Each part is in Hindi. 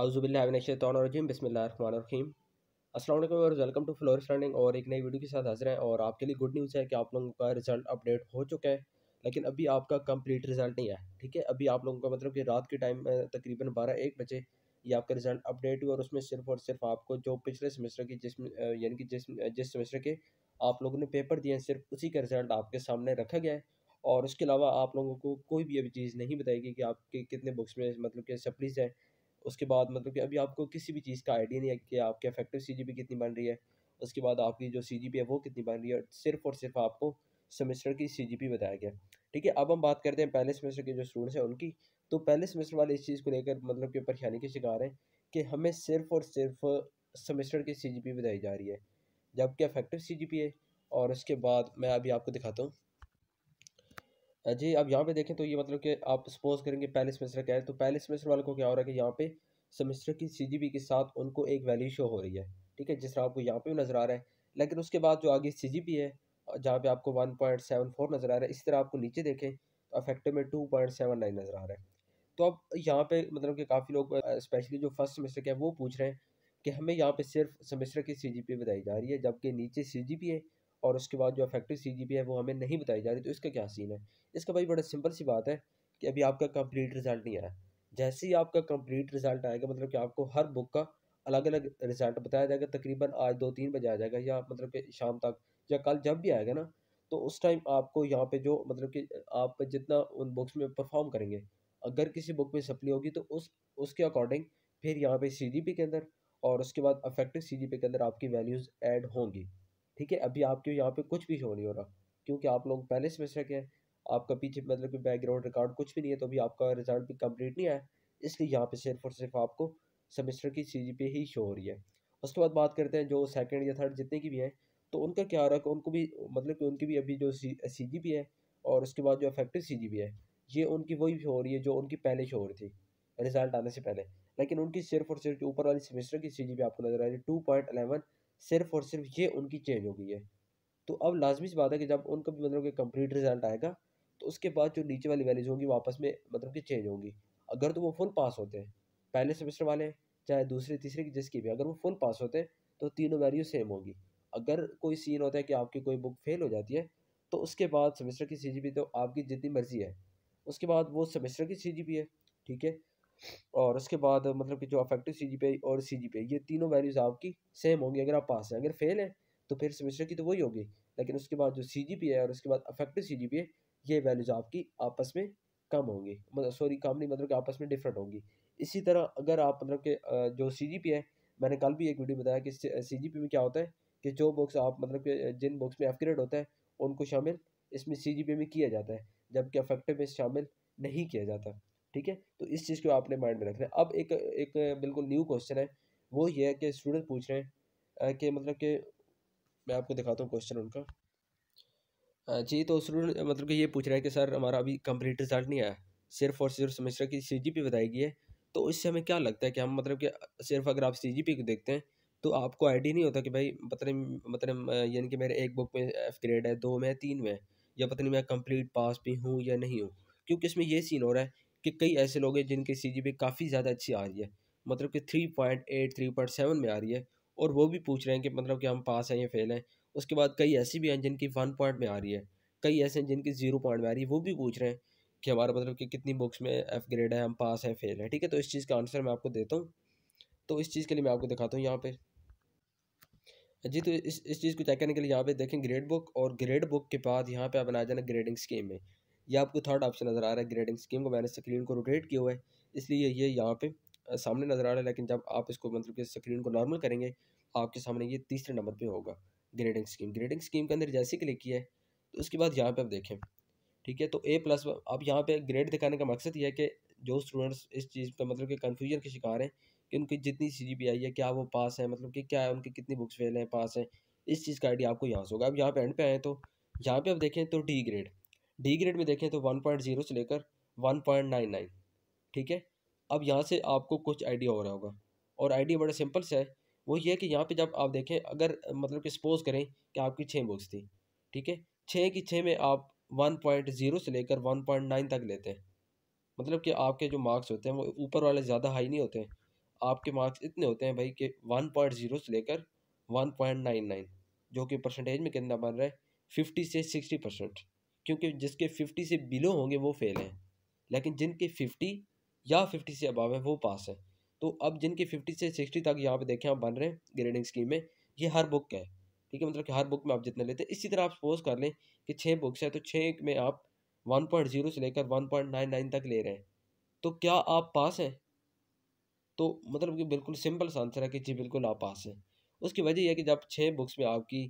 अवज़ुबिल्लाशतरजीम बसमीम असल वेलकम टू फ्लोर स्टैंडिंग और एक नई वीडियो के साथ हाजिर हैं और आपके लिए गुड न्यूज़ है कि आप लोगों का रिज़ल्ट अपडेट हो चुका है लेकिन अभी आपका कंप्लीट रिज़ल्ट नहीं आया ठीक है अभी आप लोगों का मतलब कि रात के टाइम तकरीबन बारह एक बजे ये आपका रिज़ल्ट अपडेट हुआ और उसमें सिर्फ और सिर्फ आपको जो पिछले सेमेस्टर की जिस यानी कि जिस जिस सेमेस्टर के आप लोगों ने पेपर दिए हैं सिर्फ उसी का रिज़ल्ट आपके सामने रखा गया है और उसके अलावा आप लोगों को कोई भी अभी चीज़ नहीं बताएगी कि आपके कितने बुक्स में मतलब के सप्लीज हैं उसके बाद मतलब कि अभी आपको किसी भी चीज़ का आइडिया नहीं है कि आपकी इफेक्टिव सी कितनी बन रही है उसके बाद आपकी जो सी है वो कितनी बन रही है सिर्फ और सिर्फ आपको सेमेस्टर की सी बताया गया ठीक है अब हम बात करते हैं पहले सेमेस्टर के जो स्टूडेंट्स हैं उनकी तो पहले सेमेस्टर वाले इस चीज़ को लेकर मतलब कि परेशानी के शिकार हैं कि हमें सिर्फ और सिर्फ सेमेस्टर की सी बताई जा रही है जबकि अफेक्टिव सी है और उसके बाद मैं अभी आपको दिखाता हूँ जी अब यहाँ पे देखें तो ये मतलब कि आप सपोज करेंगे पहले सेमेस्टर का है तो पहले सेमेस्टर वालों को क्या हो रहा है कि यहाँ पे सेमेस्टर की सी के साथ उनको एक वैल्यू शो हो रही है ठीक है जिस तरह आपको यहाँ पे नज़र आ रहा है लेकिन उसके बाद जो आगे सी जी है जहाँ पे आपको वन पॉइंट सेवन फोर नज़र आ रहा है इसी तरह आपको नीचे देखें तो अफेक्टिव में टू पॉइंट सेवन नाइन नज़र आ रहा है तो अब यहाँ पे मतलब कि काफ़ी लोग स्पेशली जो फर्स्ट सेमेस्टर के हैं वो पूछ रहे हैं कि हमें यहाँ पे सिर्फ सेमेस्टर की सी बताई जा रही है जबकि नीचे सी है और उसके बाद जो इफेक्टिव सी है वो हमें नहीं बताई जा रही तो इसका क्या सीन है इसका भाई बड़ा सिंपल सी बात है कि अभी आपका कंप्लीट रिजल्ट नहीं आया जैसे ही आपका कंप्लीट रिजल्ट आएगा मतलब कि आपको हर बुक का अलग अलग रिजल्ट बताया जाएगा तकरीबन आज दो तीन बजे आ जाएगा या मतलब कि शाम तक या कल जब भी आएगा ना तो उस टाइम आपको यहाँ पे जो मतलब कि आप जितना उन बुक्स में परफॉर्म करेंगे अगर किसी बुक में सप्ली होगी तो उस उसके अकॉर्डिंग फिर यहाँ पे सी के अंदर और उसके बाद अफेक्टिव सी के अंदर आपकी वैल्यूज़ ऐड होंगी ठीक है अभी आपके यहाँ पे कुछ भी शो नहीं हो रहा क्योंकि आप लोग पहले सेमेस्टर के हैं आपका पीछे मतलब कि बैकग्राउंड रिकॉर्ड कुछ भी नहीं है तो अभी आपका रिजल्ट भी कम्प्लीट नहीं आया इसलिए यहाँ पे सिर्फ और सिर्फ आपको सेमेस्टर की सी पे ही शो हो रही है उसके बाद बात करते हैं जो सेकेंड या थर्ड जितने की भी हैं तो उनका क्या रहा है कि उनको भी मतलब कि उनकी भी अभी जो सी सी है और उसके बाद जो अफेक्टिव सी है ये उनकी वही शो हो रही है जो उनकी पहले शो हो रही थी रिजल्ट आने से पहले लेकिन उनकी सिर्फ और सिर्फ ऊपर वाली सेमेस्टर की सी आपको नज़र आ रही है टू पॉइंट अलेवन सिर्फ और सिर्फ ये उनकी चेंज हो गई है तो अब लाजमी सी बात है कि जब उनका भी मतलब कि कंप्लीट रिजल्ट आएगा तो उसके बाद जो नीचे वाली वैल्यूज होंगी वापस में मतलब कि चेंज होंगी अगर तो वो फुल पास होते हैं पहले सेमेस्टर वाले चाहे दूसरे तीसरे की जिसकी भी अगर वो फुल पास होते हैं तो तीनों वैल्यू सेम होगी अगर कोई सीन होता है कि आपकी कोई बुक फेल हो जाती है तो उसके बाद सेमेस्टर की सी तो आपकी जितनी मर्जी है उसके बाद वो सेमेस्टर की सी है ठीक है और उसके बाद मतलब कि जो अफेक्टिव सी जी और सी जी ये तीनों वैल्यूज़ आपकी सेम होंगी अगर आप पास हैं अगर फेल हैं तो फिर सेमेस्टर की तो वही होगी लेकिन उसके बाद जो सी जी पी है और उसके बाद अफेक्टिव सी जी पी है ये वैल्यूज़ आपकी आपस में कम होंगी मतलब सॉरी कम नहीं मतलब कि आपस में डिफरेंट होंगी इसी तरह अगर आप मतलब कि जो सी जी पी है मैंने कल भी एक वीडियो बताया कि सी जी पी में क्या होता है कि जो बॉक्स आप मतलब कि जिन बॉक्स में एफ होता है उनको शामिल इसमें सी जी पी में किया जाता है जबकि अफेक्टिव में शामिल नहीं किया जाता ठीक है तो इस चीज़ को आपने माइंड में रखना है अब एक एक बिल्कुल न्यू क्वेश्चन है वो ये है कि स्टूडेंट पूछ रहे हैं कि मतलब कि मैं आपको दिखाता हूँ क्वेश्चन उनका जी तो स्टूडेंट मतलब कि ये पूछ रहे हैं कि सर हमारा अभी कंप्लीट रिजल्ट नहीं आया सिर्फ और सिर्फ सेमेस्टर की सी जी पी बताई गई है तो इससे हमें क्या लगता है कि हम मतलब कि सिर्फ अगर आप सी जी पी को देखते हैं तो आपको आइडिया नहीं होता कि भाई पता नहीं मतलब यानी कि मेरे एक बुक में एफ ग्रेड है दो में तीन में या पता नहीं मैं कंप्लीट पास भी हूँ या नहीं हूँ क्योंकि इसमें ये सीन हो रहा है कि कई ऐसे लोग हैं जिनकी सी जी काफ़ी ज़्यादा अच्छी आ रही है मतलब कि three point eight three point seven में आ रही है और वो भी पूछ रहे हैं कि मतलब कि हम पास हैं या फेल हैं उसके बाद कई ऐसी भी हैं जिनकी वन पॉइंट में आ रही है कई ऐसे हैं जिनकी जीरो पॉइंट में आ रही है वो भी पूछ रहे हैं कि हमारा मतलब कि कितनी बुक्स में एफ ग्रेड है हम पास हैं फेल है ठीक है तो इस चीज़ का आंसर मैं आपको देता हूँ तो इस चीज़ के लिए मैं आपको दिखाता हूँ यहाँ पर जी तो इस इस चीज़ को चेक करने के लिए यहाँ पे देखें ग्रेड बुक और ग्रेड बुक के बाद यहाँ पे आप बनाया जाना ग्रेडिंग स्कीम में ये आपको थर्ड ऑप्शन नज़र आ रहा है ग्रेडिंग स्कीम को मैंने स्क्रीन को रोटेट किया हुआ है इसलिए ये यहाँ पे सामने नज़र आ रहा है लेकिन जब आप इसको मतलब कि स्क्रीन को नॉर्मल करेंगे आपके सामने ये तीसरे नंबर पे होगा ग्रेडिंग स्कीम ग्रेडिंग स्कीम के अंदर जैसे क्लिक किया है तो उसके बाद यहाँ पे आप देखें ठीक है तो ए प्लस अब यहाँ पर ग्रेड दिखाने का मकसद ये है कि जो स्टूडेंट्स इस चीज़ पर मतलब कि कन्फ्यूजन के शिकार हैं कि उनकी जितनी सी जी पी आई है क्या वो पास है मतलब कि क्या है उनकी कितनी बुक्स फेल हैं पास हैं इस चीज़ का आइडिया आपको यहाँ से होगा अब यहाँ पे एंड पे आए तो यहाँ पे आप देखें तो डी ग्रेड डी ग्रेड में देखें तो वन पॉइंट जीरो से लेकर वन पॉइंट नाइन नाइन ठीक है अब यहाँ से आपको कुछ आइडिया हो रहा होगा और आइडिया बड़ा सिंपल सा है वो ये है कि यहाँ पे जब आप देखें अगर मतलब कि सपोज करें कि आपकी छः बुक्स थी ठीक है छः की छः में आप वन पॉइंट ज़ीरो से लेकर वन पॉइंट नाइन तक लेते हैं मतलब कि आपके जो मार्क्स होते हैं वो ऊपर वाले ज़्यादा हाई नहीं होते हैं आपके मार्क्स इतने होते हैं भाई कि वन पॉइंट ज़ीरो से लेकर वन पॉइंट नाइन नाइन जो कि परसेंटेज में कितना बन रहा है फिफ्टी से सिक्सटी परसेंट क्योंकि जिसके फिफ्टी से बिलो होंगे वो फेल हैं लेकिन जिनके फिफ्टी या फिफ्टी से अबाव है वो पास है तो अब जिनके फिफ्टी से सिक्सटी तक यहाँ पे देखें आप बन रहे हैं ग्रेडिंग स्कीम में ये हर बुक का है ठीक है मतलब कि हर बुक में आप जितना लेते हैं इसी तरह आप सपोज कर लें कि छः बुक्स हैं तो छः में आप वन पॉइंट जीरो से लेकर वन पॉइंट नाइन नाइन तक ले रहे हैं तो क्या आप पास हैं तो मतलब कि बिल्कुल सिंपल सा आंसर है कि जी बिल्कुल आप पास हैं उसकी वजह यह है कि जब छः बुक्स में आपकी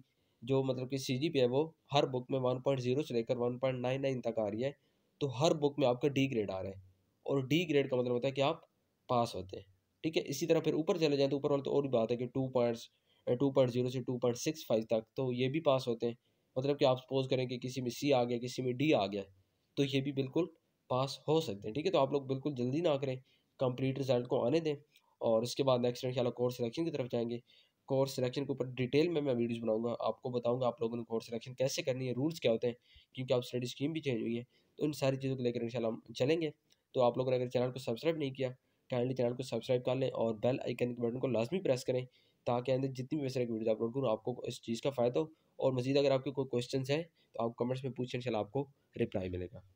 जो मतलब कि सी है वो हर बुक में वन पॉइंट जीरो से लेकर वन पॉइंट नाइन नाइन तक आ रही है तो हर बुक में आपका डी ग्रेड आ रहा है और डी ग्रेड का मतलब होता है कि आप पास होते हैं ठीक है इसी तरह फिर ऊपर चले जाए तो ऊपर वाले तो और भी बात है कि two points two point zero से टू पॉइंट सिक्स फाइव तक तो ये भी पास होते हैं मतलब कि आप सपोज करें कि किसी में सी आ गया किसी में डी आ गया तो ये भी बिल्कुल पास हो सकते हैं ठीक है तो आप लोग बिल्कुल जल्दी ना करें कंप्लीट रिजल्ट को आने दें और इसके बाद नेक्स्ट ख्याल कोर्स सिलेक्शन की तरफ जाएंगे कोर्स सिलेक्शन के ऊपर डिटेल में मैं वीडियोस बनाऊंगा आपको बताऊंगा आप लोगों ने कोर्स सिलेक्शन कैसे करनी है रूल्स क्या होते हैं क्योंकि आप स्टडी स्कीम भी चेंज हुई है तो इन सारी चीज़ों को लेकर इंशाल्लाह हम चलेंगे तो आप लोगों ने अगर चैनल को सब्सक्राइब नहीं किया काइंडली चैनल को सब्सक्राइब कर लें और बेल आइकन के बटन को लाजमी प्रेस करें ताकि अंदर जितनी भी वैसे वीडियो अपलोड करूँ आपको इस चीज़ का फ़ायदा हो और मजीद अगर आपके कोई क्वेश्चन है तो आप कमेंट्स में पूछें इनशाला आपको रिप्लाई मिलेगा